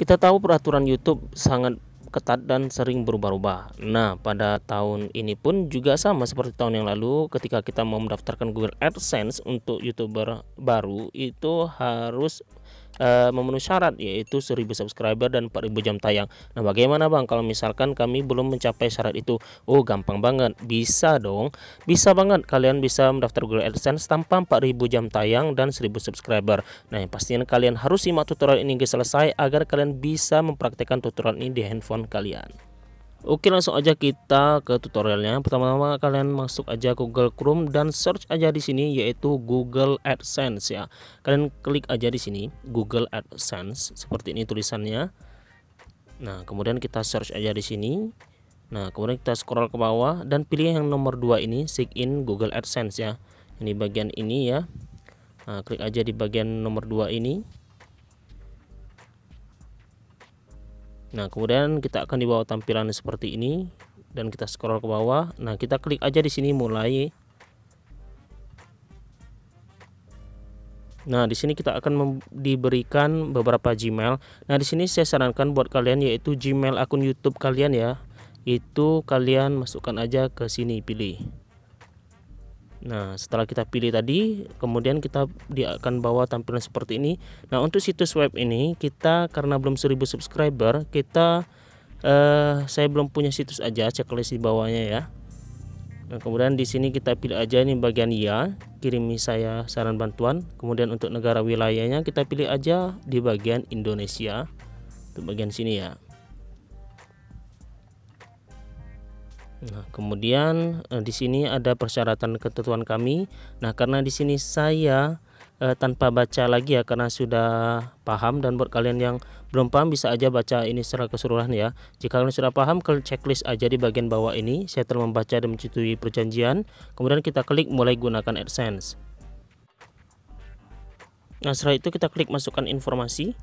Kita tahu peraturan YouTube sangat ketat dan sering berubah-ubah. Nah, pada tahun ini pun juga sama seperti tahun yang lalu ketika kita mau mendaftarkan Google AdSense untuk YouTuber baru itu harus uh, memenuhi syarat yaitu 1000 subscriber dan 4000 jam tayang. Nah, bagaimana Bang kalau misalkan kami belum mencapai syarat itu? Oh, gampang banget. Bisa dong. Bisa banget kalian bisa mendaftar Google AdSense tanpa 4000 jam tayang dan 1000 subscriber. Nah, yang pastinya kalian harus simak tutorial ini hingga selesai agar kalian bisa mempraktekkan tutorial ini di handphone kalian. Oke langsung aja kita ke tutorialnya. Pertama-tama kalian masuk aja Google Chrome dan search aja di sini yaitu Google AdSense ya. Kalian klik aja di sini Google AdSense seperti ini tulisannya. Nah, kemudian kita search aja di sini. Nah, kemudian kita scroll ke bawah dan pilih yang nomor 2 ini Sign in Google AdSense ya. Ini bagian ini ya. Nah, klik aja di bagian nomor 2 ini. Nah, kemudian kita akan dibawa bawah tampilan seperti ini dan kita scroll ke bawah. Nah, kita klik aja di sini mulai. Nah, di sini kita akan diberikan beberapa Gmail. Nah, di sini saya sarankan buat kalian yaitu Gmail akun YouTube kalian ya. Itu kalian masukkan aja ke sini pilih. Nah, setelah kita pilih tadi, kemudian kita dia akan bawa tampilan seperti ini. Nah, untuk situs web ini kita karena belum 1000 subscriber, kita eh saya belum punya situs aja, checklist di bawahnya ya. Nah, kemudian di sini kita pilih aja ini bagian ya, kirimi saya saran bantuan. Kemudian untuk negara wilayahnya kita pilih aja di bagian Indonesia. Untuk bagian sini ya. Nah, kemudian eh, di sini ada persyaratan ketentuan kami. Nah, karena di sini saya eh, tanpa baca lagi ya karena sudah paham dan buat kalian yang belum paham bisa aja baca ini secara keseluruhan ya. Jika kalian sudah paham, ke checklist aja di bagian bawah ini. Saya telah membaca dan menyetujui perjanjian. Kemudian kita klik mulai gunakan AdSense. Nah, setelah itu kita klik masukkan informasi.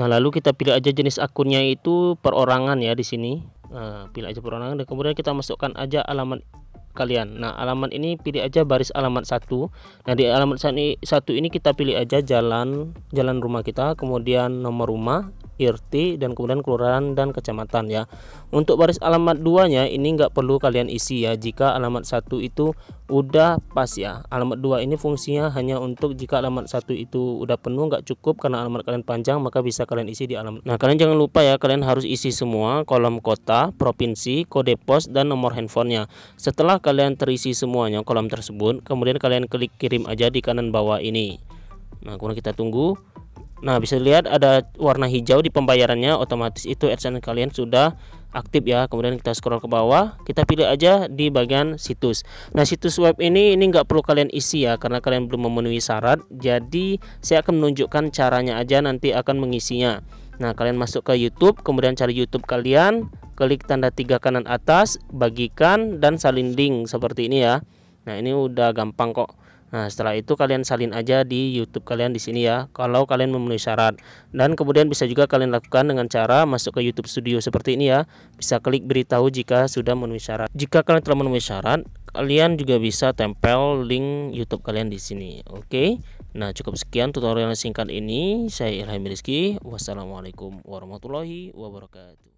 Nah, lalu kita pilih aja jenis akunnya itu perorangan ya di sini nah, pilih aja perorangan dan kemudian kita masukkan aja alamat kalian nah alamat ini pilih aja baris alamat satu nah di alamat satu ini kita pilih aja jalan jalan rumah kita kemudian nomor rumah IRT dan kemudian kelurahan dan kecamatan ya untuk baris alamat duanya ini nggak perlu kalian isi ya jika alamat satu itu udah pas ya alamat dua ini fungsinya hanya untuk jika alamat satu itu udah penuh nggak cukup karena alamat kalian panjang maka bisa kalian isi di alamat nah kalian jangan lupa ya kalian harus isi semua kolom kota provinsi kode pos dan nomor handphonenya setelah kalian terisi semuanya kolom tersebut kemudian kalian klik kirim aja di kanan bawah ini nah kemudian kita tunggu Nah, bisa dilihat ada warna hijau di pembayarannya, otomatis itu AdSense kalian sudah aktif ya. Kemudian kita scroll ke bawah, kita pilih aja di bagian situs. Nah, situs web ini ini nggak perlu kalian isi ya karena kalian belum memenuhi syarat. Jadi, saya akan menunjukkan caranya aja nanti akan mengisinya. Nah, kalian masuk ke YouTube, kemudian cari YouTube kalian, klik tanda tiga kanan atas, bagikan dan salin link seperti ini ya. Nah, ini udah gampang kok. Nah, setelah itu kalian salin aja di YouTube kalian di sini ya, kalau kalian memenuhi syarat. Dan kemudian bisa juga kalian lakukan dengan cara masuk ke YouTube Studio seperti ini ya. Bisa klik beritahu jika sudah memenuhi syarat. Jika kalian telah memenuhi syarat, kalian juga bisa tempel link YouTube kalian di sini. Oke. Nah, cukup sekian tutorial singkat ini. Saya Ilham Rizky. Wassalamualaikum warahmatullahi wabarakatuh.